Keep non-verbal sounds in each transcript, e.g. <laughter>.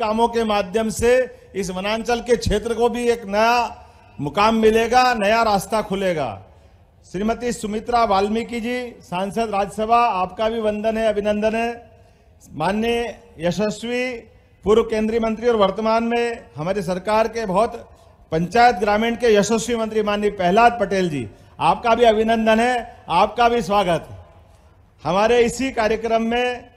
कामों के माध्यम से इस वनांचल के क्षेत्र को भी एक नया मुकाम मिलेगा नया रास्ता खुलेगा श्रीमती सुमित्रा वाल्मीकि जी सांसद राज्यसभा आपका भी वंदन है अभिनंदन है माननीय यशस्वी पूर्व केंद्रीय मंत्री और वर्तमान में हमारी सरकार के बहुत पंचायत ग्रामीण के यशस्वी मंत्री माननीय प्रहलाद पटेल जी आपका भी अभिनंदन है आपका भी स्वागत हमारे इसी कार्यक्रम में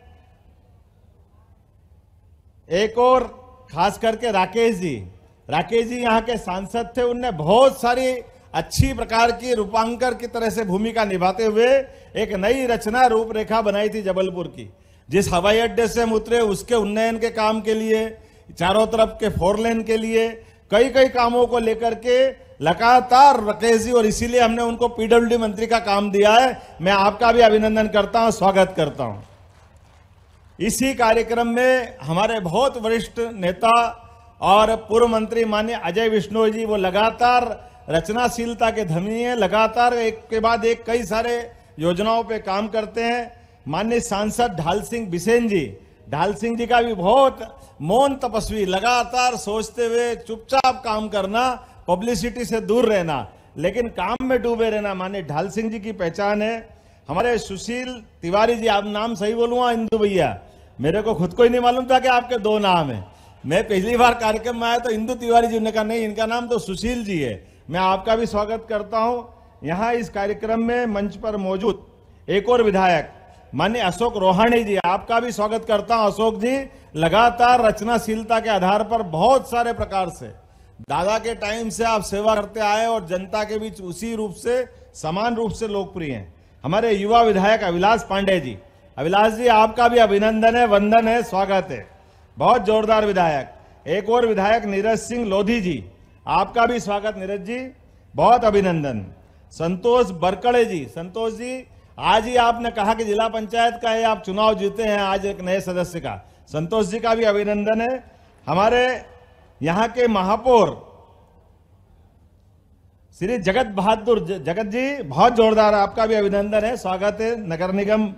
एक और खास करके राकेश जी राकेश जी यहाँ के सांसद थे उनने बहुत सारी अच्छी प्रकार की रूपांकर की तरह से भूमिका निभाते हुए एक नई रचना रूपरेखा बनाई थी जबलपुर की जिस हवाई अड्डे से हम उतरे उसके उन्नयन के काम के लिए चारों तरफ के फोर लेन के लिए कई कई कामों को लेकर के लगातार राकेश जी और इसीलिए हमने उनको पीडब्ल्यू मंत्री का काम दिया है मैं आपका भी अभिनंदन करता हूँ स्वागत करता हूँ इसी कार्यक्रम में हमारे बहुत वरिष्ठ नेता और पूर्व मंत्री मान्य अजय विष्णु जी वो लगातार रचनाशीलता के धनी है लगातार एक के बाद एक कई सारे योजनाओं पे काम करते हैं माननीय सांसद ढाल सिंह बिसेन जी ढाल सिंह जी का भी बहुत मौन तपस्वी लगातार सोचते हुए चुपचाप काम करना पब्लिसिटी से दूर रहना लेकिन काम में डूबे रहना मान्य ढाल सिंह जी की पहचान है हमारे सुशील तिवारी जी आप नाम सही बोलूँ हाँ, इंदू भैया मेरे को खुद को ही नहीं मालूम था कि आपके दो नाम है मैं पिछली बार कार्यक्रम में आया तो इंदू तिवारी जी ने कहा नहीं इनका नाम तो सुशील जी है मैं आपका भी स्वागत करता हूं यहां इस कार्यक्रम में मंच पर मौजूद एक और विधायक माननीय अशोक रोहाणी जी आपका भी स्वागत करता हूं अशोक जी लगातार रचनाशीलता के आधार पर बहुत सारे प्रकार से दादा के टाइम से आप सेवा करते आए और जनता के बीच उसी रूप से समान रूप से लोकप्रिय हैं हमारे युवा विधायक अविलास पांडे जी अभिलाष जी आपका भी अभिनंदन है वंदन है स्वागत है बहुत जोरदार विधायक एक और विधायक नीरज सिंह लोधी जी आपका भी स्वागत नीरज जी बहुत अभिनंदन संतोष बरकड़े जी संतोष जी आज ही आपने कहा कि जिला पंचायत का ये आप चुनाव जीते हैं आज एक नए सदस्य का संतोष जी का भी अभिनंदन है हमारे यहाँ के महापौर श्री जगत बहादुर जगत जी बहुत जोरदार आपका भी अभिनंदन है स्वागत है नगर निगम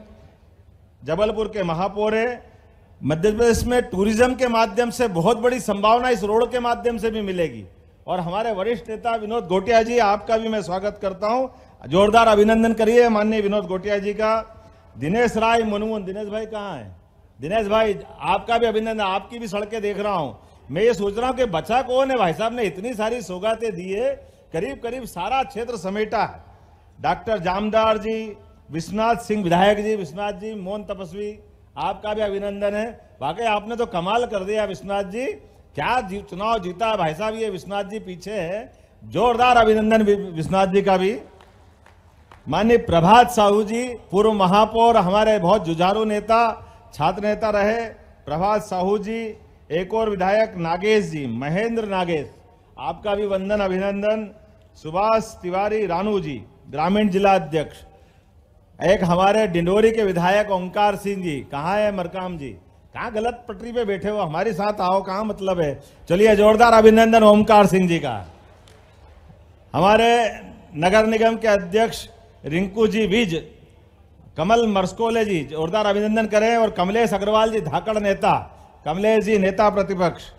जबलपुर के महापौर है मध्य प्रदेश में टूरिज्म के माध्यम से बहुत बड़ी संभावना इस रोड के माध्यम से भी मिलेगी और हमारे वरिष्ठ नेता विनोद गोटिया जी आपका भी मैं स्वागत करता हूं जोरदार अभिनंदन करिए माननीय विनोद गोटिया जी का दिनेश राय मनमोहन दिनेश भाई कहाँ है दिनेश भाई आपका भी अभिनंदन आपकी भी सड़कें देख रहा हूं मैं ये सोच रहा हूं कि बचा कौन है भाई साहब ने इतनी सारी सौगातें दी है करीब करीब सारा क्षेत्र समेटा है डॉक्टर जामदार जी विश्वनाथ सिंह विधायक जी विश्वनाथ जी मोहन तपस्वी आपका भी अभिनंदन है वाकई आपने तो कमाल कर दिया विश्वनाथ जी क्या चुनाव जीता भाई साहब ये विश्वनाथ जी पीछे है जोरदार अभिनंदन विश्वनाथ जी का भी माननीय प्रभात साहू जी पूर्व महापौर हमारे बहुत जुझारू नेता छात्र नेता रहे प्रभात साहू जी एक और विधायक नागेश जी महेंद्र नागेश आपका भी वंदन अभिनंदन सुभाष तिवारी रानू जी ग्रामीण जिला अध्यक्ष एक हमारे डिंडोरी के विधायक ओंकार सिंह जी कहाँ है मरकाम जी कहाँ गलत पटरी पे बैठे हो हमारे साथ आओ कहाँ मतलब है चलिए जोरदार अभिनंदन ओंकार सिंह जी का हमारे नगर निगम के अध्यक्ष रिंकू जी बीज कमल मर्सकोले जी जोरदार अभिनंदन करें और कमलेश अग्रवाल जी धाकड़ नेता कमलेश जी नेता प्रतिपक्ष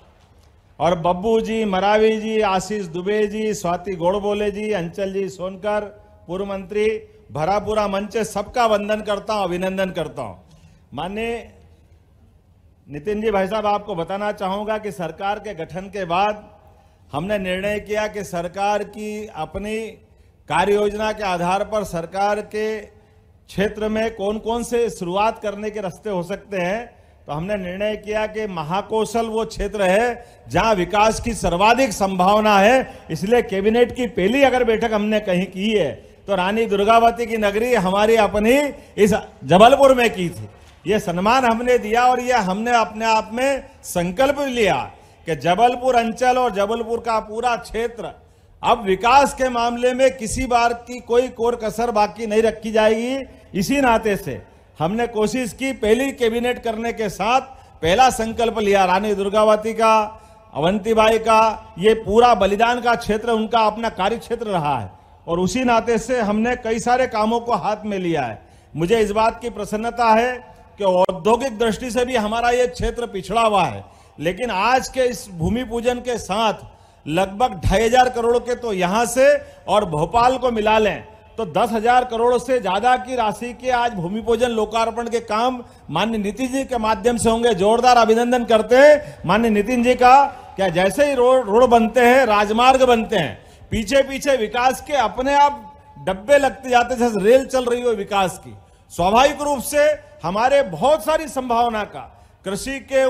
और बब्बू जी मरावी जी आशीष दुबे जी स्वाति गोड़बोले जी अंचल जी सोनकर पूर्व मंत्री भरा पूरा मंच है सबका वंदन करता हूँ अभिनंदन करता हूँ माने नितिन जी भाई साहब आपको बताना चाहूँगा कि सरकार के गठन के बाद हमने निर्णय किया कि सरकार की अपनी कार्य योजना के आधार पर सरकार के क्षेत्र में कौन कौन से शुरुआत करने के रास्ते हो सकते हैं तो हमने निर्णय किया कि महाकौशल वो क्षेत्र है जहां विकास की सर्वाधिक संभावना है इसलिए कैबिनेट की पहली अगर बैठक हमने कहीं की है तो रानी दुर्गावती की नगरी हमारी अपनी इस जबलपुर में की थी ये सम्मान हमने दिया और यह हमने अपने आप में संकल्प लिया कि जबलपुर अंचल और जबलपुर का पूरा क्षेत्र अब विकास के मामले में किसी बार की कोई कोर कसर बाकी नहीं रखी जाएगी इसी नाते से हमने कोशिश की पहली कैबिनेट करने के साथ पहला संकल्प लिया रानी दुर्गावती का अवंतीबाई का ये पूरा बलिदान का क्षेत्र उनका अपना कार्य क्षेत्र रहा है और उसी नाते से हमने कई सारे कामों को हाथ में लिया है मुझे इस बात की प्रसन्नता है कि औद्योगिक दृष्टि से भी हमारा ये क्षेत्र पिछड़ा हुआ है लेकिन आज के इस भूमि पूजन के साथ लगभग ढाई हजार करोड़ के तो यहां से और भोपाल को मिला लें तो दस हजार करोड़ से ज्यादा की राशि के आज भूमि पूजन लोकार्पण के काम मान्य नितिन जी के माध्यम से होंगे जोरदार अभिनंदन करते हैं मान्य नितिन जी का क्या जैसे ही रोड रोड बनते हैं राजमार्ग बनते हैं पीछे पीछे विकास के अपने आप डब्बे लगते जाते जैसे रेल चल रही हो विकास की स्वाभाविक रूप से हमारे बहुत सारी संभावना का कृषि के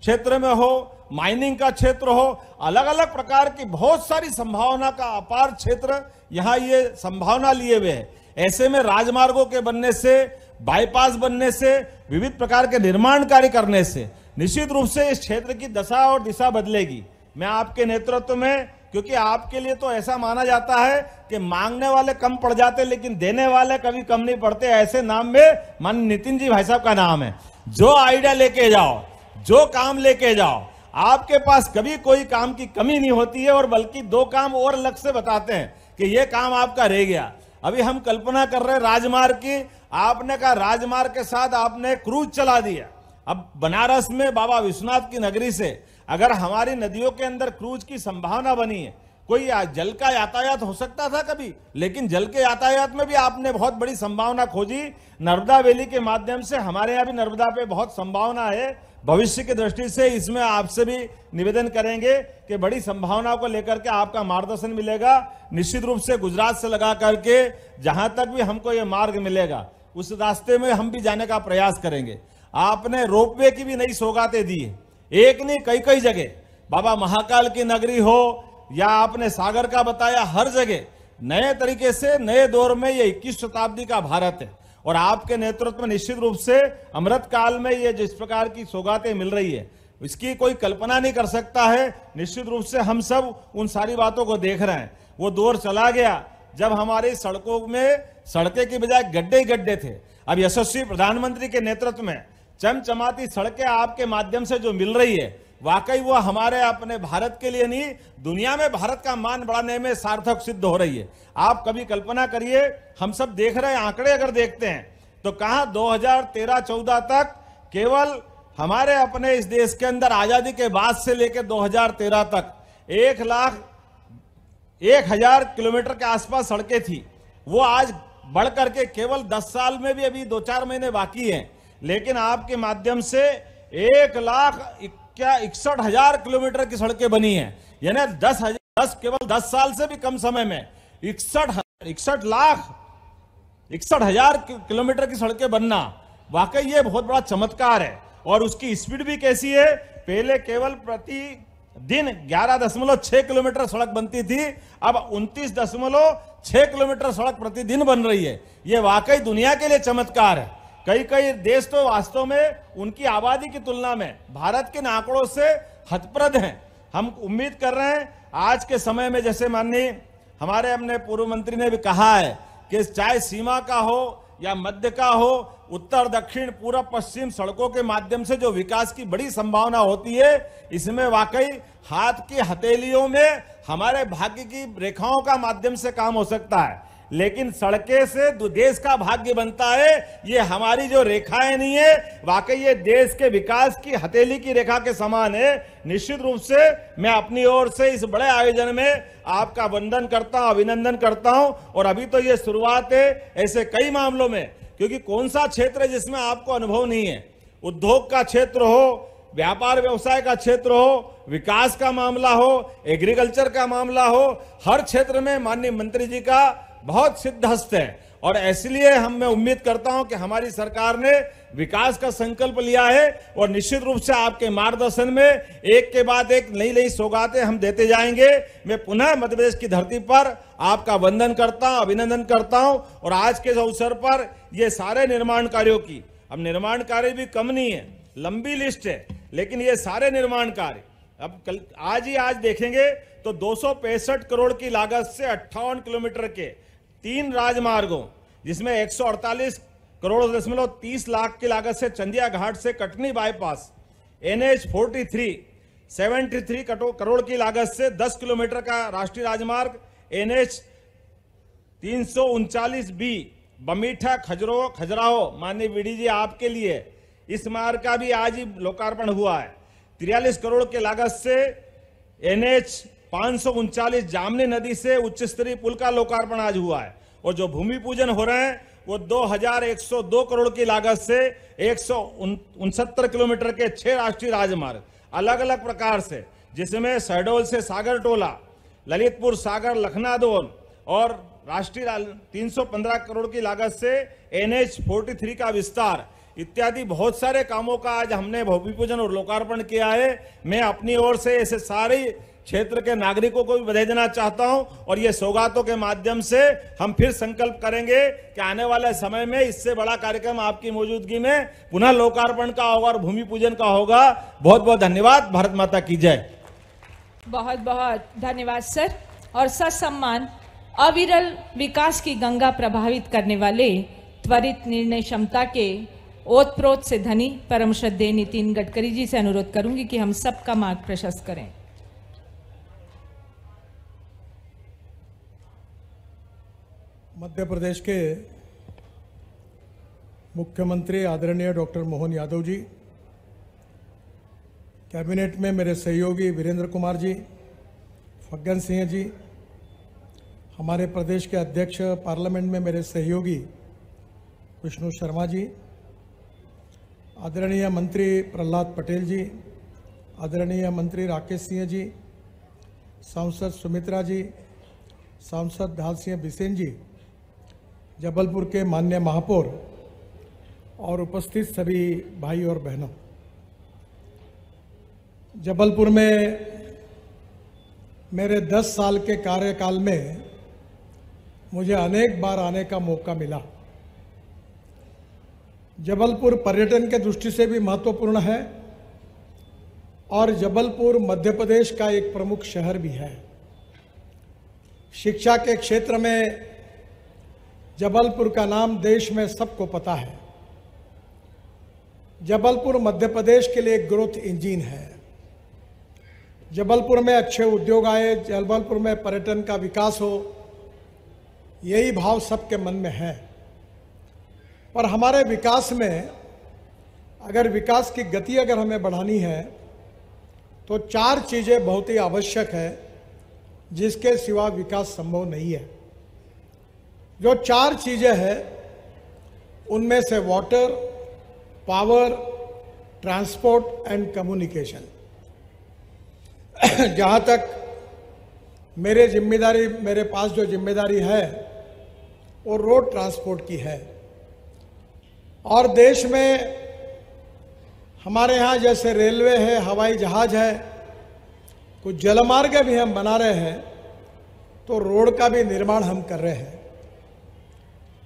क्षेत्र में हो माइनिंग का क्षेत्र हो अलग अलग प्रकार की बहुत सारी संभावना का अपार क्षेत्र यहाँ ये संभावना लिए हुए है ऐसे में राजमार्गों के बनने से बाईपास बनने से विविध प्रकार के निर्माण कार्य करने से निश्चित रूप से इस क्षेत्र की दशा और दिशा बदलेगी मैं आपके नेतृत्व में क्योंकि आपके लिए तो ऐसा माना जाता है कि मांगने वाले कम पड़ जाते लेकिन देने वाले कभी कम नहीं पड़ते ऐसे नाम में मान नितिन जी भाई साहब का नाम है जो आइडिया लेके जाओ जो काम लेके जाओ आपके पास कभी कोई काम की कमी नहीं होती है और बल्कि दो काम और लक्ष्य से बताते हैं कि ये काम आपका रह गया अभी हम कल्पना कर रहे हैं राजमार्ग की आपने कहा राजमार्ग के साथ आपने क्रूज चला दिया अब बनारस में बाबा विश्वनाथ की नगरी से अगर हमारी नदियों के अंदर क्रूज की संभावना बनी है कोई जल का यातायात हो सकता था कभी लेकिन जल के यातायात में भी आपने बहुत बड़ी संभावना खोजी नर्मदा वैली के माध्यम से हमारे यहाँ भी नर्मदा पे बहुत संभावना है भविष्य की दृष्टि से इसमें आपसे भी निवेदन करेंगे कि बड़ी संभावनाओं को लेकर के आपका मार्गदर्शन मिलेगा निश्चित रूप से गुजरात से लगा करके जहां तक भी हमको ये मार्ग मिलेगा उस रास्ते में हम भी जाने का प्रयास करेंगे आपने रोपवे की भी नई सौगातें दी है एक नहीं कई कई जगह बाबा महाकाल की नगरी हो या आपने सागर का बताया हर जगह नए तरीके से नए दौर में ये इक्कीस शताब्दी का भारत है और आपके नेतृत्व में निश्चित रूप से अमृत काल में ये जिस प्रकार की सौगातें मिल रही है इसकी कोई कल्पना नहीं कर सकता है निश्चित रूप से हम सब उन सारी बातों को देख रहे हैं वो दौर चला गया जब हमारी सड़कों में सड़कें की बजाय गड्ढे गड्ढे थे अब यशस्वी प्रधानमंत्री के नेतृत्व में चमचमाती सड़कें आपके माध्यम से जो मिल रही है वाकई वो हमारे अपने भारत के लिए नहीं दुनिया में भारत का मान बढ़ाने में सार्थक सिद्ध हो रही है आप कभी कल्पना करिए हम सब देख रहे हैं आंकड़े अगर देखते हैं तो कहा 2013-14 तक केवल हमारे अपने इस देश के अंदर आजादी के बाद से लेकर 2013 तक एक लाख एक हजार किलोमीटर के आसपास सड़कें थी वो आज बढ़ करके केवल 10 साल में भी अभी दो चार महीने बाकी हैं लेकिन आपके माध्यम से एक लाख क्या इकसठ हजार किलोमीटर की सड़कें बनी है यानी दस हजार दस केवल दस साल से भी कम समय में इकसठ इकसठ लाख इकसठ हजार किलोमीटर की सड़कें बनना वाकई ये बहुत बड़ा चमत्कार है और उसकी स्पीड भी कैसी है पहले केवल प्रति दिन 11.6 किलोमीटर सड़क बनती थी अब 29.6 किलोमीटर सड़क प्रतिदिन बन रही है यह वाकई दुनिया के लिए चमत्कार है कई कई देश तो वास्तव में उनकी आबादी की तुलना में भारत के आंकड़ों से हतप्रद हैं हम उम्मीद कर रहे हैं आज के समय में जैसे माननीय हमारे अपने पूर्व मंत्री ने भी कहा है कि चाहे सीमा का हो या मध्य का हो उत्तर दक्षिण पूर्व पश्चिम सड़कों के माध्यम से जो विकास की बड़ी संभावना होती है इसमें वाकई हाथ की हथेलियों में हमारे भाग्य की रेखाओं का माध्यम से काम हो सकता है लेकिन सड़कें से देश का भाग्य बनता है ये हमारी जो रेखाएं नहीं है वाकई ये देश के विकास की हथेली की रेखा के समान है निश्चित रूप से मैं अपनी ओर से इस बड़े आयोजन में आपका वंदन करता हूं अभिनंदन करता हूं और अभी तो ये शुरुआत है ऐसे कई मामलों में क्योंकि कौन सा क्षेत्र है जिसमें आपको अनुभव नहीं है उद्योग का क्षेत्र हो व्यापार व्यवसाय का क्षेत्र हो विकास का मामला हो एग्रीकल्चर का मामला हो हर क्षेत्र में माननीय मंत्री जी का बहुत सिद्धस्त है और इसलिए हम मैं उम्मीद करता हूं कि हमारी सरकार ने विकास का संकल्प लिया है और निश्चित रूप से आपके मार्गदर्शन में एक के बाद एक नई नई सौगातें हम देते जाएंगे मैं पुनः मध्यप्रदेश की धरती पर आपका वंदन करता हूं अभिनंदन करता हूं और आज के अवसर पर ये सारे निर्माण कार्यों की अब निर्माण कार्य भी कम नहीं है लंबी लिस्ट है लेकिन ये सारे निर्माण कार्य अब कल आज ही आज देखेंगे तो दो करोड़ की लागत से अट्ठावन किलोमीटर के तीन राजमार्गों जिसमें 148 करोड़ दशमलव तीस लाख की लागत से चंदिया घाट से Katni bypass N H forty three seventy three crore की लागत से 10 किलोमीटर का राष्ट्रीय राजमार्ग एन एच तीन सौ उनचालीस बी बमीठा खजरो खजराहो माननीय बीडी जी आपके लिए इस मार्ग का भी आज ही लोकार्पण हुआ है तिरयालीस करोड़ के लागत से एन एच पांच जामनी नदी से उच्च स्तरीय पुल का लोकार्पण आज हुआ है और जो भूमि पूजन हो रहे हैं वो 2102 करोड़ की लागत से एक किलोमीटर के छह राष्ट्रीय राजमार्ग अलग अलग प्रकार से जिसमें सहडोल से सागर टोला ललितपुर सागर लखनादोल और राष्ट्रीय पंद्रह करोड़ की लागत से एनएच थ्री का विस्तार इत्यादि बहुत सारे कामों का आज हमने भूमि पूजन और लोकार्पण किया है मैं अपनी ओर से ऐसे सारी क्षेत्र के नागरिकों को भी बधाई देना चाहता हूं और ये सौगातों के माध्यम से हम फिर संकल्प करेंगे कि आने वाले समय में इससे बड़ा कार्यक्रम आपकी मौजूदगी में पुनः लोकार्पण का होगा और भूमि पूजन का होगा बहुत बहुत धन्यवाद भारत माता की जय बहुत बहुत धन्यवाद सर और सम्मान अविरल विकास की गंगा प्रभावित करने वाले त्वरित निर्णय क्षमता के ओतप्रोत से धनी परम श्रद्धे नितिन गडकरी जी से अनुरोध करूंगी कि हम सबका मार्ग प्रशस्त करें मध्य प्रदेश के मुख्यमंत्री आदरणीय डॉक्टर मोहन यादव जी कैबिनेट में मेरे सहयोगी वीरेंद्र कुमार जी फग्गन सिंह जी हमारे प्रदेश के अध्यक्ष पार्लियामेंट में मेरे सहयोगी विष्णु शर्मा जी आदरणीय मंत्री प्रहलाद पटेल जी आदरणीय मंत्री राकेश सिंह जी सांसद सुमित्रा जी सांसद ढाल सिंह बिसेन जी जबलपुर के मान्य महापौर और उपस्थित सभी भाई और बहनों जबलपुर में मेरे 10 साल के कार्यकाल में मुझे अनेक बार आने का मौका मिला जबलपुर पर्यटन के दृष्टि से भी महत्वपूर्ण है और जबलपुर मध्य प्रदेश का एक प्रमुख शहर भी है शिक्षा के क्षेत्र में जबलपुर का नाम देश में सबको पता है जबलपुर मध्य प्रदेश के लिए एक ग्रोथ इंजिन है जबलपुर में अच्छे उद्योग आए जबलपुर में पर्यटन का विकास हो यही भाव सबके मन में है पर हमारे विकास में अगर विकास की गति अगर हमें बढ़ानी है तो चार चीज़ें बहुत ही आवश्यक है जिसके सिवा विकास संभव नहीं है जो चार चीज़ें हैं उनमें से water power transport and communication जहाँ तक मेरे जिम्मेदारी मेरे पास जो जिम्मेदारी है वो रोड ट्रांसपोर्ट की है और देश में हमारे यहाँ जैसे रेलवे है हवाई जहाज़ है कुछ जलमार्ग भी हम बना रहे हैं तो रोड का भी निर्माण हम कर रहे हैं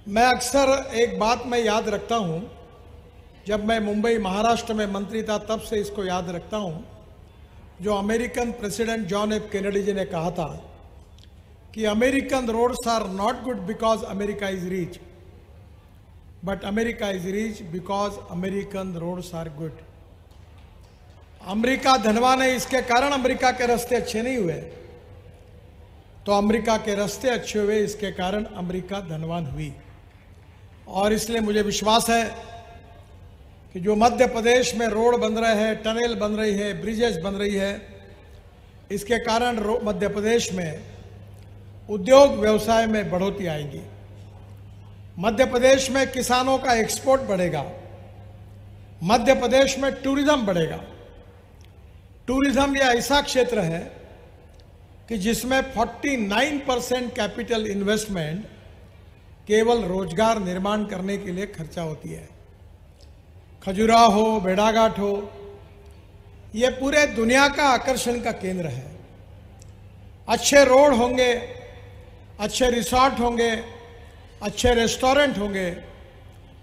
मैं अक्सर एक बात मैं याद रखता हूँ जब मैं मुंबई महाराष्ट्र में मंत्री था तब से इसको याद रखता हूँ जो American president John F Kennedy ji ने कहा था कि American roads are not good because America is rich but America is rich because American roads are good America धनवान है इसके कारण अमेरिका के रास्ते अच्छे नहीं हुए तो अमेरिका के रास्ते अच्छे हुए इसके कारण अमेरिका धनवान हुई और इसलिए मुझे विश्वास है कि जो मध्य प्रदेश में रोड बन रहे हैं टनल बन रही है ब्रिजेस बन रही है इसके कारण मध्य प्रदेश में उद्योग व्यवसाय में बढ़ोतरी आएगी मध्य प्रदेश में किसानों का एक्सपोर्ट बढ़ेगा मध्य प्रदेश में टूरिज्म बढ़ेगा टूरिज्म यह ऐसा क्षेत्र है कि जिसमें 49 परसेंट कैपिटल इन्वेस्टमेंट केवल रोजगार निर्माण करने के लिए खर्चा होती है खजुरा हो बेड़ाघाट हो यह पूरे दुनिया का आकर्षण का केंद्र है अच्छे रोड होंगे अच्छे रिसोर्ट होंगे अच्छे रेस्टोरेंट होंगे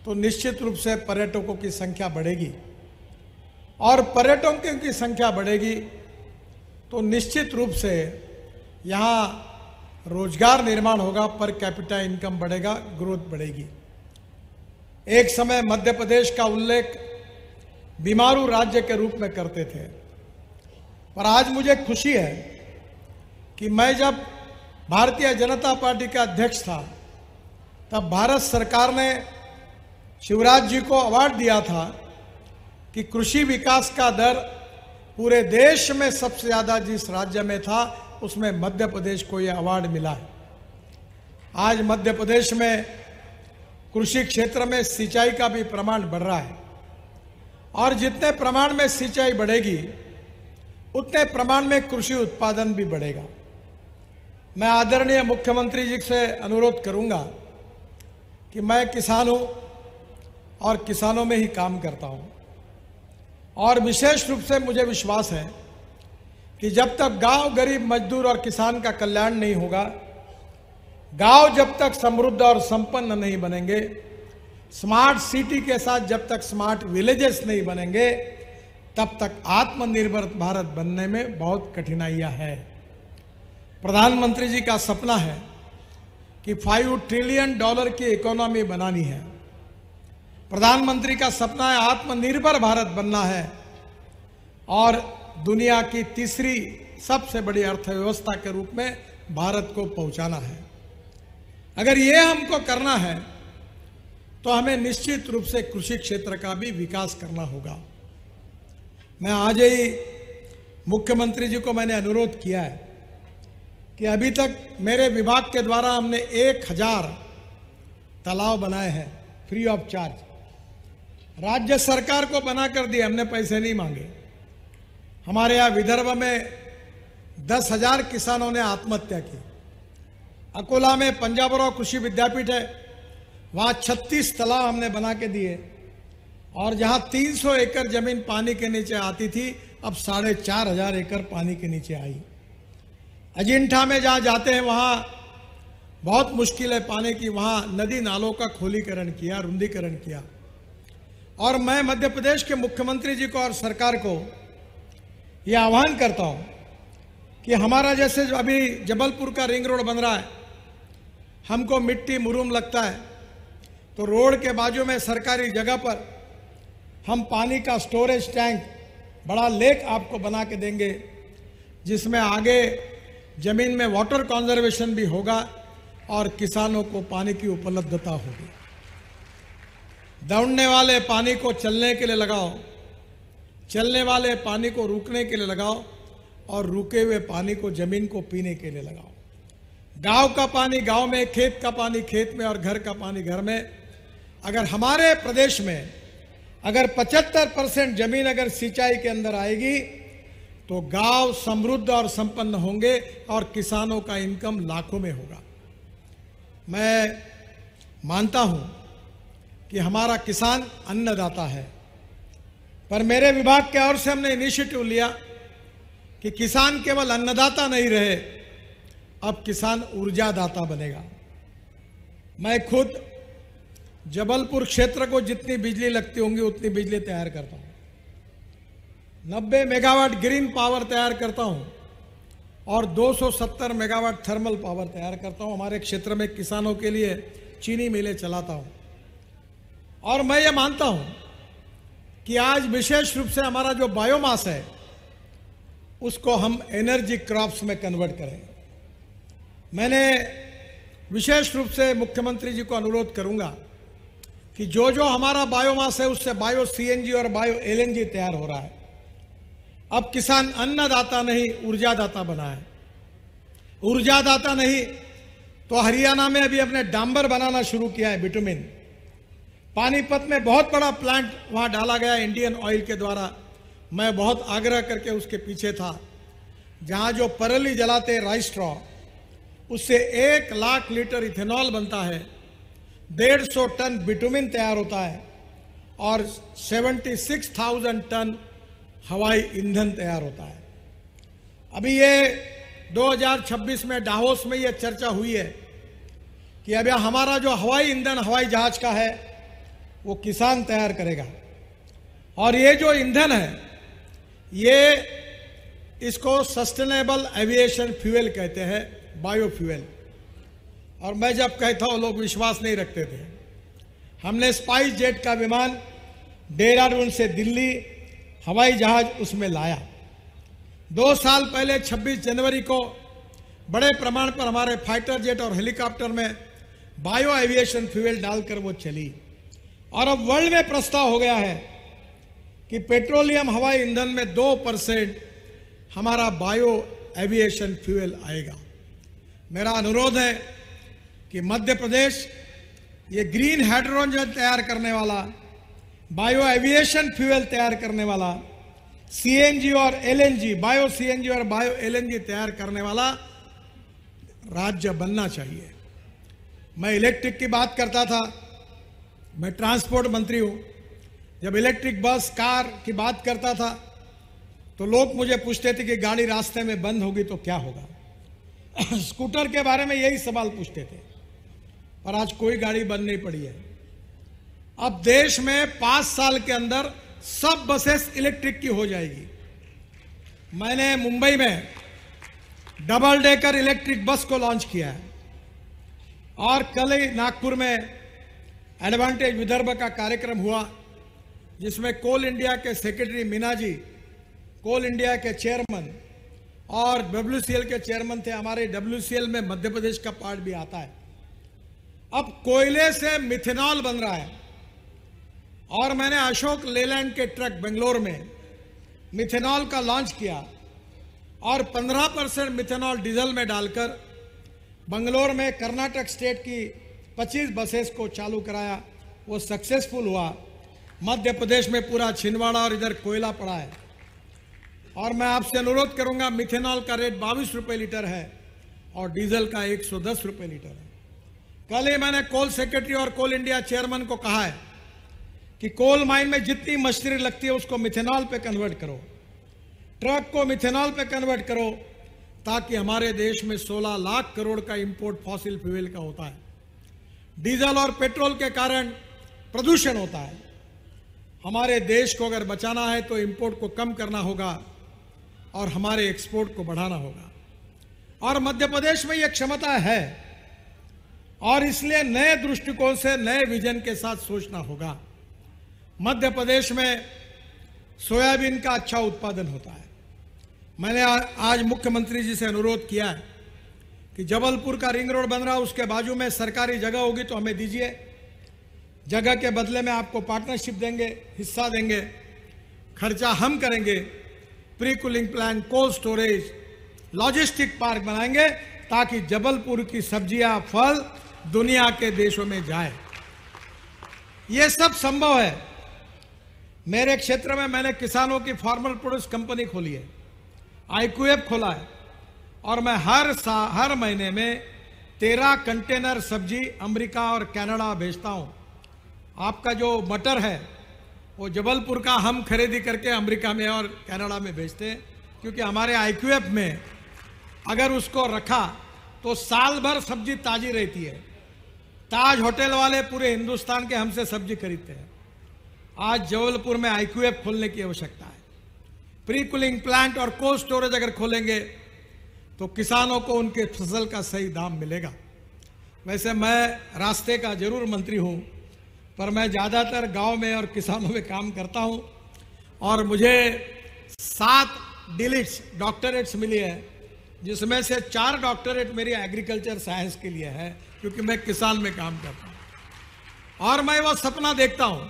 तो निश्चित रूप से पर्यटकों की संख्या बढ़ेगी और पर्यटकों की संख्या बढ़ेगी तो निश्चित रूप से यहाँ रोजगार निर्माण होगा पर कैपिटल इनकम बढ़ेगा ग्रोथ बढ़ेगी एक समय मध्य प्रदेश का उल्लेख बीमारू राज्य के रूप में करते थे पर आज मुझे खुशी है कि मैं जब भारतीय जनता पार्टी का अध्यक्ष था तब भारत सरकार ने शिवराज जी को अवार्ड दिया था कि कृषि विकास का दर पूरे देश में सबसे ज़्यादा जिस राज्य में था उसमें मध्य प्रदेश को यह अवार्ड मिला है आज मध्य प्रदेश में कृषि क्षेत्र में सिंचाई का भी प्रमाण बढ़ रहा है और जितने प्रमाण में सिंचाई बढ़ेगी उतने प्रमाण में कृषि उत्पादन भी बढ़ेगा मैं आदरणीय मुख्यमंत्री जी से अनुरोध करूंगा कि मैं किसान हूं और किसानों में ही काम करता हूं और विशेष रूप से मुझे विश्वास है कि जब तक गांव गरीब मजदूर और किसान का कल्याण नहीं होगा गांव जब तक समृद्ध और संपन्न नहीं बनेंगे स्मार्ट सिटी के साथ जब तक स्मार्ट विलेजेस नहीं बनेंगे तब तक आत्मनिर्भर भारत बनने में बहुत कठिनाइयां हैं प्रधानमंत्री जी का सपना है कि फाइव ट्रिलियन डॉलर की इकोनॉमी बनानी है प्रधानमंत्री का सपना है आत्मनिर्भर भारत बनना है और दुनिया की तीसरी सबसे बड़ी अर्थव्यवस्था के रूप में भारत को पहुंचाना है अगर ये हमको करना है तो हमें निश्चित रूप से कृषि क्षेत्र का भी विकास करना होगा मैं आज ही मुख्यमंत्री जी को मैंने अनुरोध किया है कि अभी तक मेरे विभाग के द्वारा हमने एक हजार तालाब बनाए हैं फ्री ऑफ चार्ज राज्य सरकार को बना कर दिए हमने पैसे नहीं मांगे हमारे यहाँ विदर्भ में दस हजार किसानों ने आत्महत्या की अकोला में पंजाब और कृषि विद्यापीठ है वहाँ छत्तीस तालाब हमने बना के दिए और जहाँ 300 एकड़ जमीन पानी के नीचे आती थी अब साढ़े चार हजार एकड़ पानी के नीचे आई अजिंठा में जहाँ जाते हैं वहाँ बहुत मुश्किल है पानी की वहाँ नदी नालों का खोलीकरण किया रुंदीकरण किया और मैं मध्य प्रदेश के मुख्यमंत्री जी को और सरकार को ये आह्वान करता हूं कि हमारा जैसे जो अभी जबलपुर का रिंग रोड बन रहा है हमको मिट्टी मुरूम लगता है तो रोड के बाजू में सरकारी जगह पर हम पानी का स्टोरेज टैंक बड़ा लेक आपको बना के देंगे जिसमें आगे ज़मीन में वाटर कंजर्वेशन भी होगा और किसानों को पानी की उपलब्धता होगी दौड़ने वाले पानी को चलने के लिए लगाओ चलने वाले पानी को रुकने के लिए लगाओ और रुके हुए पानी को जमीन को पीने के लिए लगाओ गांव का पानी गांव में खेत का पानी खेत में और घर का पानी घर में अगर हमारे प्रदेश में अगर 75 परसेंट जमीन अगर सिंचाई के अंदर आएगी तो गांव समृद्ध और संपन्न होंगे और किसानों का इनकम लाखों में होगा मैं मानता हूं कि हमारा किसान अन्नदाता है पर मेरे विभाग के ओर से हमने इनिशिएटिव लिया कि किसान केवल अन्नदाता नहीं रहे अब किसान ऊर्जादाता बनेगा मैं खुद जबलपुर क्षेत्र को जितनी बिजली लगती होंगी उतनी बिजली तैयार करता हूं 90 मेगावाट ग्रीन पावर तैयार करता हूं और 270 मेगावाट थर्मल पावर तैयार करता हूं हमारे क्षेत्र में किसानों के लिए चीनी मिले चलाता हूं और मैं ये मानता हूं कि आज विशेष रूप से हमारा जो बायोमास है उसको हम एनर्जी क्रॉप्स में कन्वर्ट करें मैंने विशेष रूप से मुख्यमंत्री जी को अनुरोध करूंगा कि जो जो हमारा बायोमास है उससे बायो सीएनजी और बायो एलएनजी तैयार हो रहा है अब किसान अन्नदाता नहीं ऊर्जादाता बना है ऊर्जादाता नहीं तो हरियाणा में अभी अपने डांबर बनाना शुरू किया है बिटुमिन पानीपत में बहुत बड़ा प्लांट वहाँ डाला गया इंडियन ऑयल के द्वारा मैं बहुत आग्रह करके उसके पीछे था जहाँ जो परली जलाते राइस स्ट्रॉ उससे एक लाख लीटर इथेनॉल बनता है डेढ़ सौ टन बिटुमिन तैयार होता है और सेवेंटी सिक्स थाउजेंड टन हवाई ईंधन तैयार होता है अभी ये 2026 में डाहोस में ये चर्चा हुई है कि अभी हमारा जो हवाई ईंधन हवाई जहाज का है वो किसान तैयार करेगा और ये जो ईंधन है ये इसको सस्टेनेबल एविएशन फ्यूल कहते हैं बायो फ्यूल और मैं जब कहता हूँ लोग विश्वास नहीं रखते थे हमने स्पाइस जेट का विमान देहरादून से दिल्ली हवाई जहाज उसमें लाया दो साल पहले 26 जनवरी को बड़े प्रमाण पर हमारे फाइटर जेट और हेलीकॉप्टर में बायो एविएशन फ्यूल डालकर वो चली और अब वर्ल्ड में प्रस्ताव हो गया है कि पेट्रोलियम हवाई ईंधन में दो परसेंट हमारा बायो एविएशन फ्यूल आएगा मेरा अनुरोध है कि मध्य प्रदेश ये ग्रीन हाइड्रोजन तैयार करने वाला बायो एविएशन फ्यूल तैयार करने वाला सीएनजी और एलएनजी बायो सीएनजी और बायो एलएनजी तैयार करने वाला राज्य बनना चाहिए मैं इलेक्ट्रिक की बात करता था मैं ट्रांसपोर्ट मंत्री हूं जब इलेक्ट्रिक बस कार की बात करता था तो लोग मुझे पूछते थे कि गाड़ी रास्ते में बंद होगी तो क्या होगा <coughs> स्कूटर के बारे में यही सवाल पूछते थे पर आज कोई गाड़ी बंद नहीं पड़ी है अब देश में पांच साल के अंदर सब बसेस इलेक्ट्रिक की हो जाएगी मैंने मुंबई में डबल डेकर इलेक्ट्रिक बस को लॉन्च किया है और कल ही नागपुर में एडवांटेज विदर्भ का कार्यक्रम हुआ जिसमें कोल इंडिया के secretary Meena ji coal India के चेयरमैन और डब्ल्यू के चेयरमैन थे हमारे डब्ल्यू में मध्य प्रदेश का पार्ट भी आता है अब कोयले से मिथेनॉल बन रहा है और मैंने अशोक लेलैंड के ट्रक बेंगलोर में मिथेनॉल का लॉन्च किया और 15 परसेंट मिथेनॉल डीजल में डालकर बंगलोर में कर्नाटक स्टेट की 25 बसेस को चालू कराया वो सक्सेसफुल हुआ मध्य प्रदेश में पूरा छिंदवाड़ा और इधर कोयला पड़ा है और मैं आपसे अनुरोध करूंगा मिथेनॉल का रेट बाईस रुपए लीटर है और डीजल का एक सौ दस रुपए लीटर है कल ही मैंने कोल सेक्रेटरी और कोल इंडिया चेयरमैन को कहा है कि कोल माइन में जितनी मशीनरी लगती है उसको मिथेनॉल पे कन्वर्ट करो ट्रक को मिथेनॉल पे कन्वर्ट करो ताकि हमारे देश में 16 लाख करोड़ का इंपोर्ट फॉसिल फ्यूल का होता है डीजल और पेट्रोल के कारण प्रदूषण होता है हमारे देश को अगर बचाना है तो इंपोर्ट को कम करना होगा और हमारे एक्सपोर्ट को बढ़ाना होगा और मध्य प्रदेश में यह क्षमता है और इसलिए नए दृष्टिकोण से नए विजन के साथ सोचना होगा मध्य प्रदेश में सोयाबीन का अच्छा उत्पादन होता है मैंने आज मुख्यमंत्री जी से अनुरोध किया है कि जबलपुर का रिंग रोड बन रहा उसके बाजू में सरकारी जगह होगी तो हमें दीजिए जगह के बदले में आपको पार्टनरशिप देंगे हिस्सा देंगे खर्चा हम करेंगे pre cooling plan cold storage logistic park बनाएंगे ताकि जबलपुर की सब्जियां फल दुनिया के देशों में जाए यह सब संभव है मेरे क्षेत्र में मैंने किसानों की फार्मर प्रोड्यूस कंपनी खोली है आईक्यूएफ खोला है और मैं हर सा हर महीने में तेरह कंटेनर सब्जी अमेरिका और कनाडा भेजता हूँ आपका जो मटर है वो जबलपुर का हम खरीदी करके अमेरिका में और कनाडा में भेजते हैं क्योंकि हमारे आई में अगर उसको रखा तो साल भर सब्जी ताज़ी रहती है ताज होटल वाले पूरे हिंदुस्तान के हमसे सब्जी खरीदते हैं आज जबलपुर में आई खोलने की आवश्यकता है प्री कूलिंग प्लांट और कोल्ड स्टोरेज अगर खोलेंगे तो किसानों को उनके फसल का सही दाम मिलेगा वैसे मैं रास्ते का जरूर मंत्री हूं पर मैं ज़्यादातर गांव में और किसानों में काम करता हूं और मुझे सात डिलिट्स डॉक्टरेट्स मिली है जिसमें से चार डॉक्टरेट मेरी एग्रीकल्चर साइंस के लिए है क्योंकि मैं किसान में काम करता हूं और मैं वो सपना देखता हूं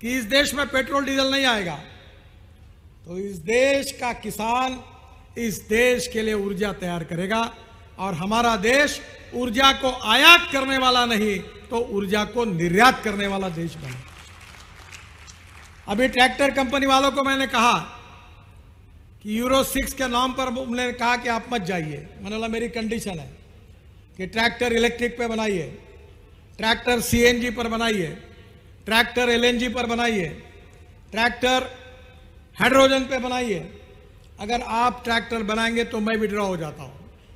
कि इस देश में पेट्रोल डीजल नहीं आएगा तो इस देश का किसान इस देश के लिए ऊर्जा तैयार करेगा और हमारा देश ऊर्जा को आयात करने वाला नहीं तो ऊर्जा को निर्यात करने वाला देश बने अभी ट्रैक्टर कंपनी वालों को मैंने कहा कि यूरो सिक्स के नाम पर उन्होंने कहा कि आप मत जाइए मैंने बोला मेरी कंडीशन है कि ट्रैक्टर इलेक्ट्रिक पे बनाइए ट्रैक्टर सीएनजी पर बनाइए ट्रैक्टर एलएनजी पर बनाइए ट्रैक्टर हाइड्रोजन पे बनाइए अगर आप ट्रैक्टर बनाएंगे तो मैं विड्रॉ हो जाता हूं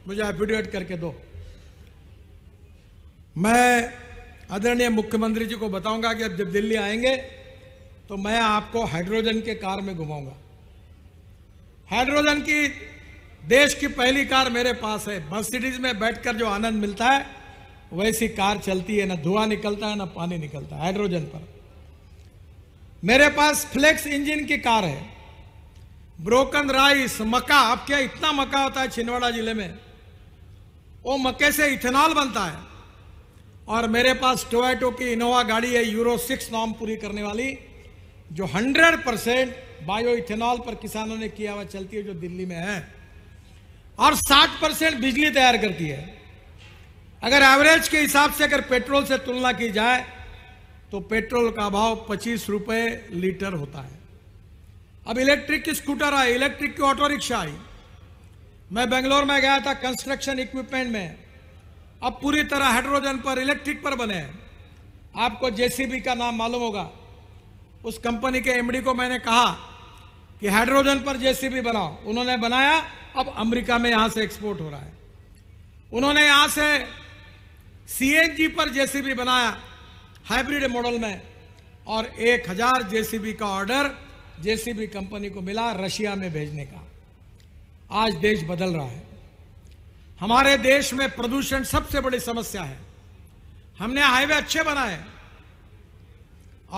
मुझे एफिडेविट करके दो मैं आदरणीय मुख्यमंत्री जी को बताऊंगा कि अब जब दिल्ली आएंगे तो मैं आपको हाइड्रोजन के कार में घुमाऊंगा हाइड्रोजन की देश की पहली कार मेरे पास है मर्सिडीज में बैठकर जो आनंद मिलता है वैसी कार चलती है ना धुआं निकलता है ना पानी निकलता है हाइड्रोजन पर मेरे पास फ्लेक्स इंजन की कार है ब्रोकन राइस मक्का अब क्या इतना मक्का होता है छिंदवाड़ा जिले में वो मक्के से इथेनॉल बनता है और मेरे पास टोयटो की इनोवा गाड़ी है यूरो सिक्स नॉर्म पूरी करने वाली जो हंड्रेड परसेंट बायो इथेनॉल पर किसानों ने किया हुआ चलती है जो दिल्ली में है और साठ परसेंट बिजली तैयार करती है अगर एवरेज के हिसाब से अगर पेट्रोल से तुलना की जाए तो पेट्रोल का भाव पच्चीस रुपये लीटर होता है अब इलेक्ट्रिक की स्कूटर आई इलेक्ट्रिक की ऑटो रिक्शा आई मैं बेंगलोर में गया था कंस्ट्रक्शन इक्विपमेंट में अब पूरी तरह हाइड्रोजन पर इलेक्ट्रिक पर बने आपको जेसीबी का नाम मालूम होगा उस कंपनी के एमडी को मैंने कहा कि हाइड्रोजन पर जेसीबी बनाओ उन्होंने बनाया अब अमेरिका में यहां से एक्सपोर्ट हो रहा है उन्होंने यहां से सीएनजी पर जेसीबी बनाया हाइब्रिड मॉडल में और 1000 जेसीबी का ऑर्डर जेसीबी कंपनी को मिला रशिया में भेजने का आज देश बदल रहा है हमारे देश में प्रदूषण सबसे बड़ी समस्या है हमने हाईवे अच्छे बनाए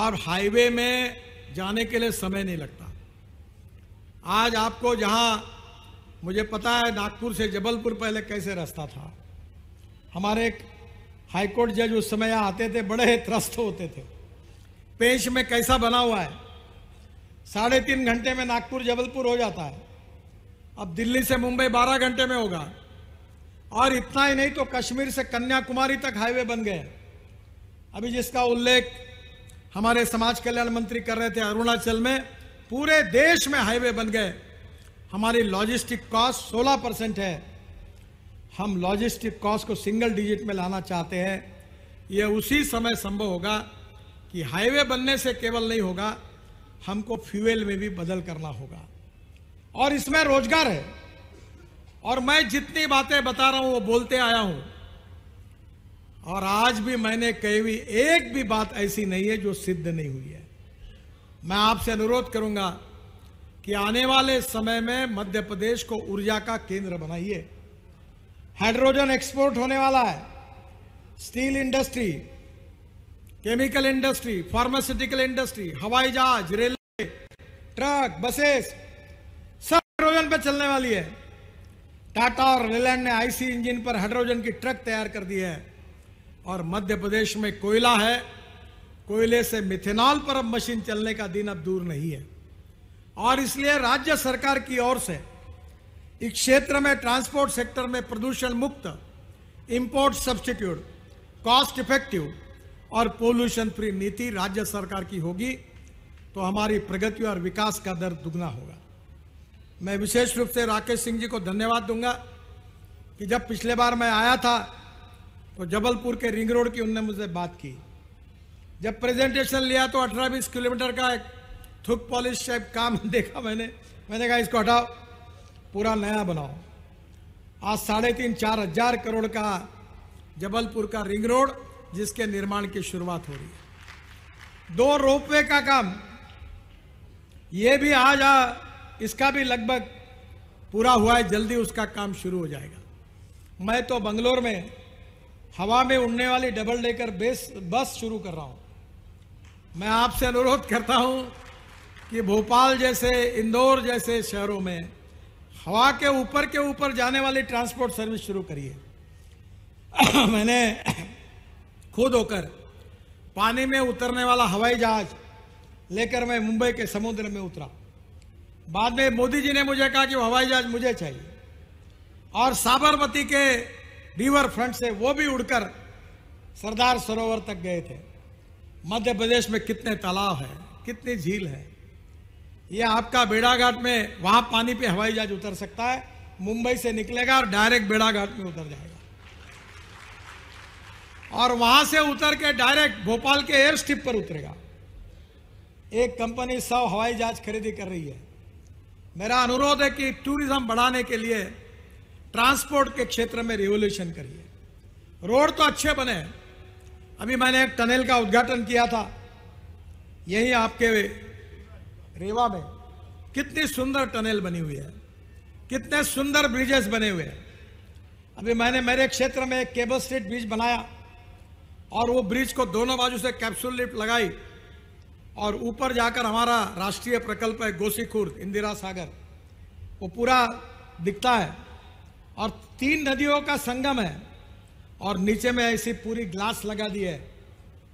और हाईवे में जाने के लिए समय नहीं लगता आज आपको जहां मुझे पता है नागपुर से जबलपुर पहले कैसे रास्ता था हमारे एक हाईकोर्ट जज उस समय आते थे बड़े त्रस्त होते थे पेश में कैसा बना हुआ है साढ़े तीन घंटे में नागपुर जबलपुर हो जाता है अब दिल्ली से मुंबई बारह घंटे में होगा और इतना ही नहीं तो कश्मीर से कन्याकुमारी तक हाईवे बन गए अभी जिसका उल्लेख हमारे समाज कल्याण मंत्री कर रहे थे अरुणाचल में पूरे देश में हाईवे बन गए हमारी लॉजिस्टिक कॉस्ट सोलह परसेंट है हम लॉजिस्टिक कॉस्ट को सिंगल डिजिट में लाना चाहते हैं यह उसी समय संभव होगा कि हाईवे बनने से केवल नहीं होगा हमको फ्यूएल में भी बदल करना होगा और इसमें रोजगार है और मैं जितनी बातें बता रहा हूं वो बोलते आया हूं और आज भी मैंने कही हुई एक भी बात ऐसी नहीं है जो सिद्ध नहीं हुई है मैं आपसे अनुरोध करूंगा कि आने वाले समय में मध्य प्रदेश को ऊर्जा का केंद्र बनाइए हाइड्रोजन एक्सपोर्ट होने वाला है steel industry chemical industry pharmaceutical industry हवाई जहाज रेलवे ट्रक बसेस सब हाइड्रोजन पर चलने वाली है टाटा और रिलायंस ने आईसी इंजन पर हाइड्रोजन की ट्रक तैयार कर दी है और मध्य प्रदेश में कोयला है कोयले से मिथेनॉल पर अब मशीन चलने का दिन अब दूर नहीं है और इसलिए राज्य सरकार की ओर से इस क्षेत्र में ट्रांसपोर्ट सेक्टर में प्रदूषण मुक्त इंपोर्ट सब्सटीट्यूट कॉस्ट इफेक्टिव और पोल्यूशन फ्री नीति राज्य सरकार की होगी तो हमारी प्रगति और विकास का दर दुगना होगा मैं विशेष रूप से राकेश सिंह जी को धन्यवाद दूंगा कि जब पिछले बार मैं आया था तो जबलपुर के रिंग रोड की उनने मुझसे बात की जब प्रेजेंटेशन लिया तो अठारह बीस किलोमीटर का एक थुक पॉलिश टाइप काम <laughs> देखा मैंने मैंने कहा इसको हटाओ पूरा नया बनाओ आज साढ़े तीन चार हजार करोड़ का जबलपुर का रिंग रोड जिसके निर्माण की शुरुआत हो रही है दो रोपवे का काम यह भी आज आ, इसका भी लगभग पूरा हुआ है जल्दी उसका काम शुरू हो जाएगा मैं तो बंगलोर में हवा में उड़ने वाली डबल डेकर बेस बस शुरू कर रहा हूं मैं आपसे अनुरोध करता हूं कि भोपाल जैसे इंदौर जैसे शहरों में हवा के ऊपर के ऊपर जाने वाली ट्रांसपोर्ट सर्विस शुरू करिए <coughs> मैंने खुद होकर पानी में उतरने वाला हवाई जहाज लेकर मैं मुंबई के समुद्र में उतरा बाद में मोदी जी ने मुझे कहा कि वो हवाई जहाज मुझे चाहिए और साबरमती के रिवर फ्रंट से वो भी उड़कर सरदार सरोवर तक गए थे मध्य प्रदेश में कितने तालाब हैं कितनी झील है ये आपका बेड़ाघाट में वहां पानी पे हवाई जहाज उतर सकता है मुंबई से निकलेगा और डायरेक्ट बेड़ाघाट में उतर जाएगा और वहां से उतर के डायरेक्ट भोपाल के एयर स्ट्रिप पर उतरेगा एक कंपनी सौ हवाई जहाज खरीदी कर रही है मेरा अनुरोध है कि टूरिज्म बढ़ाने के लिए ट्रांसपोर्ट के क्षेत्र में रिवोल्यूशन करिए रोड तो अच्छे बने अभी मैंने एक टनल का उद्घाटन किया था यही आपके रेवा में कितनी सुंदर टनल बनी हुई है कितने सुंदर ब्रिजेस बने हुए हैं अभी मैंने मेरे क्षेत्र में एक केबल स्ट्रीट ब्रिज बनाया और वो ब्रिज को दोनों बाजू से कैप्सूल लिफ्ट लगाई और ऊपर जाकर हमारा राष्ट्रीय प्रकल्प है गोसीखुर्द इंदिरा सागर वो पूरा दिखता है और तीन नदियों का संगम है और नीचे में ऐसी पूरी ग्लास लगा दी है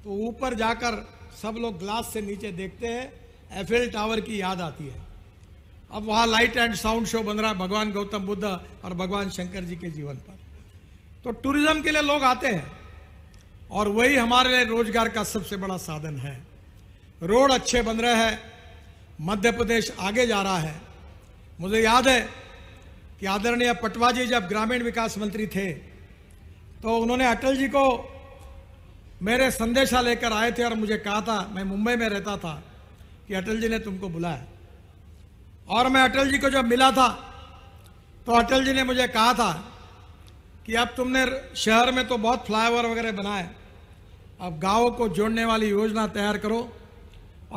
तो ऊपर जाकर सब लोग ग्लास से नीचे देखते हैं एफिल टावर की याद आती है अब वहां लाइट एंड साउंड शो बन रहा है भगवान गौतम बुद्ध और भगवान शंकर जी के जीवन पर तो टूरिज्म के लिए लोग आते हैं और वही हमारे लिए रोजगार का सबसे बड़ा साधन है रोड अच्छे बन रहे हैं मध्य प्रदेश आगे जा रहा है मुझे याद है कि आदरणीय पटवा जी जब ग्रामीण विकास मंत्री थे तो उन्होंने अटल जी को मेरे संदेशा लेकर आए थे और मुझे कहा था मैं मुंबई में रहता था कि अटल जी ने तुमको बुलाया और मैं अटल जी को जब मिला था तो अटल जी ने मुझे कहा था कि अब तुमने शहर में तो बहुत फ्लाईओवर वगैरह बनाए अब गाँव को जोड़ने वाली योजना तैयार करो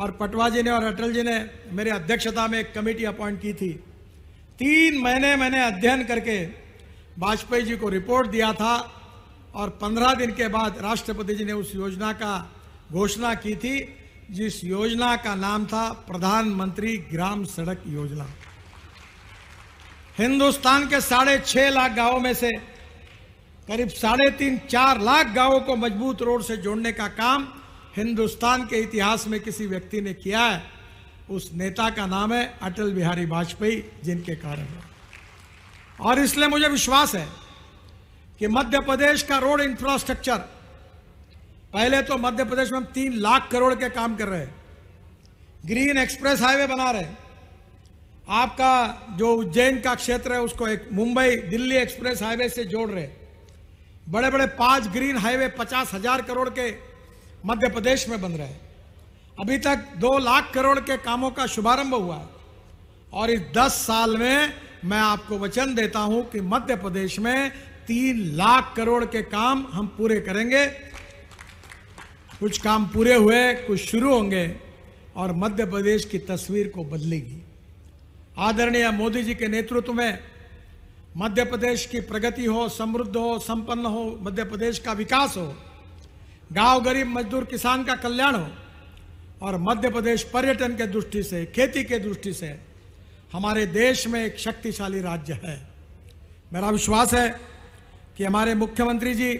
और पटवा जी ने और अटल जी ने मेरी अध्यक्षता में एक कमेटी अपॉइंट की थी तीन महीने मैंने अध्ययन करके वाजपेयी जी को रिपोर्ट दिया था और पंद्रह दिन के बाद राष्ट्रपति जी ने उस योजना का घोषणा की थी जिस योजना का नाम था प्रधानमंत्री ग्राम सड़क योजना हिंदुस्तान के साढ़े छह लाख गांवों में से करीब साढ़े तीन चार लाख गांवों को मजबूत रोड से जोड़ने का काम हिंदुस्तान के इतिहास में किसी व्यक्ति ने किया है उस नेता का नाम है अटल बिहारी वाजपेयी जिनके कारण और इसलिए मुझे विश्वास है कि मध्य प्रदेश का रोड इंफ्रास्ट्रक्चर पहले तो मध्य प्रदेश में हम तीन लाख करोड़ के काम कर रहे हैं ग्रीन एक्सप्रेस हाईवे बना रहे हैं आपका जो उज्जैन का क्षेत्र है उसको एक मुंबई दिल्ली एक्सप्रेस हाईवे से जोड़ रहे हैं बड़े बड़े पांच ग्रीन हाईवे पचास हजार करोड़ के मध्य प्रदेश में बन रहे हैं अभी तक दो लाख करोड़ के कामों का शुभारंभ हुआ है और इस दस साल में मैं आपको वचन देता हूं कि मध्य प्रदेश में तीन लाख करोड़ के काम हम पूरे करेंगे कुछ काम पूरे हुए कुछ शुरू होंगे और मध्य प्रदेश की तस्वीर को बदलेगी आदरणीय मोदी जी के नेतृत्व में मध्य प्रदेश की प्रगति हो समृद्ध हो संपन्न हो मध्य प्रदेश का विकास हो गांव गरीब मजदूर किसान का कल्याण हो और मध्य प्रदेश पर्यटन के दृष्टि से खेती के दृष्टि से हमारे देश में एक शक्तिशाली राज्य है मेरा विश्वास है कि हमारे मुख्यमंत्री जी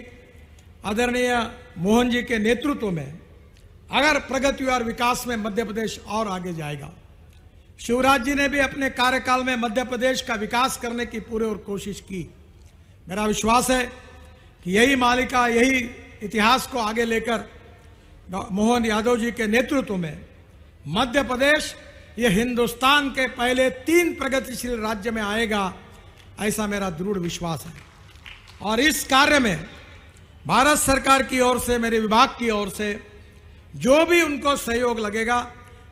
आदरणीय मोहन जी के नेतृत्व में अगर प्रगति और विकास में मध्य प्रदेश और आगे जाएगा शिवराज जी ने भी अपने कार्यकाल में मध्य प्रदेश का विकास करने की पूरे और कोशिश की मेरा विश्वास है कि यही मालिका यही इतिहास को आगे लेकर मोहन यादव जी के नेतृत्व में मध्य प्रदेश ये हिंदुस्तान के पहले तीन प्रगतिशील राज्य में आएगा ऐसा मेरा दृढ़ विश्वास है और इस कार्य में भारत सरकार की ओर से मेरे विभाग की ओर से जो भी उनको सहयोग लगेगा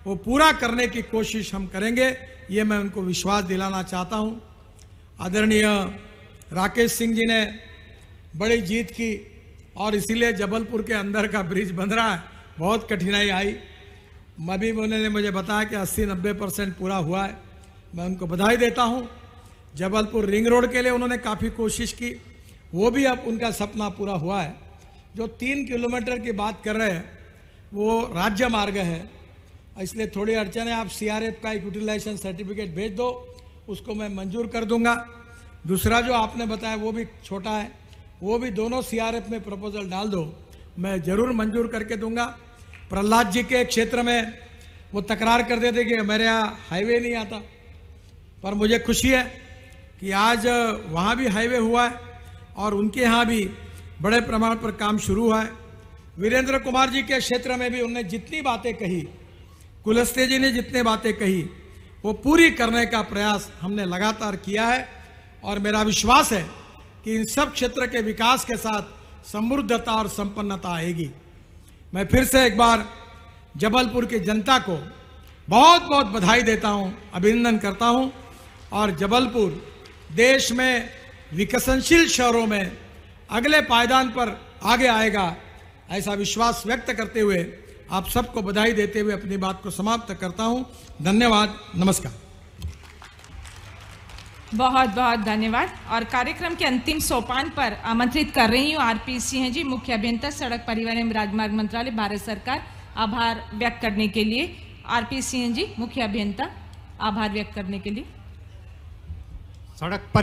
वो पूरा करने की कोशिश हम करेंगे ये मैं उनको विश्वास दिलाना चाहता हूँ आदरणीय राकेश सिंह जी ने बड़ी जीत की और इसीलिए जबलपुर के अंदर का ब्रिज बन रहा है बहुत कठिनाई आई मभी उन्होंने मुझे बताया कि 80-90 परसेंट पूरा हुआ है मैं उनको बधाई देता हूँ जबलपुर रिंग रोड के लिए उन्होंने काफ़ी कोशिश की वो भी अब उनका सपना पूरा हुआ है जो तीन किलोमीटर की बात कर रहे हैं वो राज्य मार्ग है इसलिए थोड़ी अड़चन है आप सीआरएफ का यूटिलाइजेशन सर्टिफिकेट भेज दो उसको मैं मंजूर कर दूंगा दूसरा जो आपने बताया वो भी छोटा है वो भी दोनों सीआरएफ में प्रपोजल डाल दो मैं जरूर मंजूर करके दूंगा प्रहलाद जी के क्षेत्र में वो तकरार कर देते कि मेरे यहाँ हाईवे नहीं आता पर मुझे खुशी है कि आज वहाँ भी हाईवे हुआ है और उनके यहाँ भी बड़े प्रमाण पर काम शुरू हुआ है वीरेंद्र कुमार जी के क्षेत्र में भी उनने जितनी बातें कही कुलस्ते जी ने जितने बातें कही वो पूरी करने का प्रयास हमने लगातार किया है और मेरा विश्वास है कि इन सब क्षेत्र के विकास के साथ समृद्धता और संपन्नता आएगी मैं फिर से एक बार जबलपुर की जनता को बहुत बहुत बधाई देता हूं, अभिनंदन करता हूं और जबलपुर देश में विकसनशील शहरों में अगले पायदान पर आगे आएगा ऐसा विश्वास व्यक्त करते हुए आप सबको बधाई देते हुए अपनी बात को समाप्त करता हूं धन्यवाद नमस्कार बहुत बहुत धन्यवाद और कार्यक्रम के अंतिम सोपान पर आमंत्रित कर रही हूँ आरपी सिंह जी मुख्य अभियंता सड़क परिवहन एवं राजमार्ग मंत्रालय भारत सरकार आभार व्यक्त करने के लिए आरपी सिंह जी मुख्य अभियंता आभार व्यक्त करने के लिए सड़क पर